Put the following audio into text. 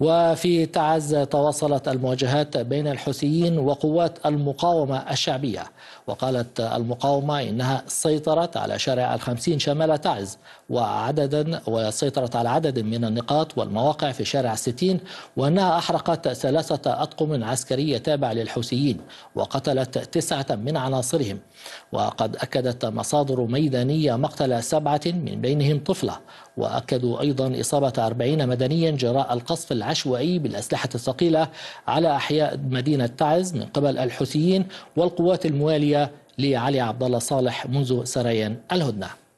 وفي تعز تواصلت المواجهات بين الحوثيين وقوات المقاومة الشعبية وقالت المقاومة إنها سيطرت على شارع الخمسين شمال تعز وعددا وسيطرت على عدد من النقاط والمواقع في شارع الستين وأنها أحرقت ثلاثة أطقم عسكرية تابعة للحوثيين وقتلت تسعة من عناصرهم وقد أكدت مصادر ميدانية مقتل سبعة من بينهم طفلة وأكدوا أيضا إصابة أربعين مدنيا جراء القصف العام عشوائي بالأسلحة الثقيلة على أحياء مدينة تعز من قبل الحوثيين والقوات الموالية لعلي عبد الله صالح منذ سريان الهدنه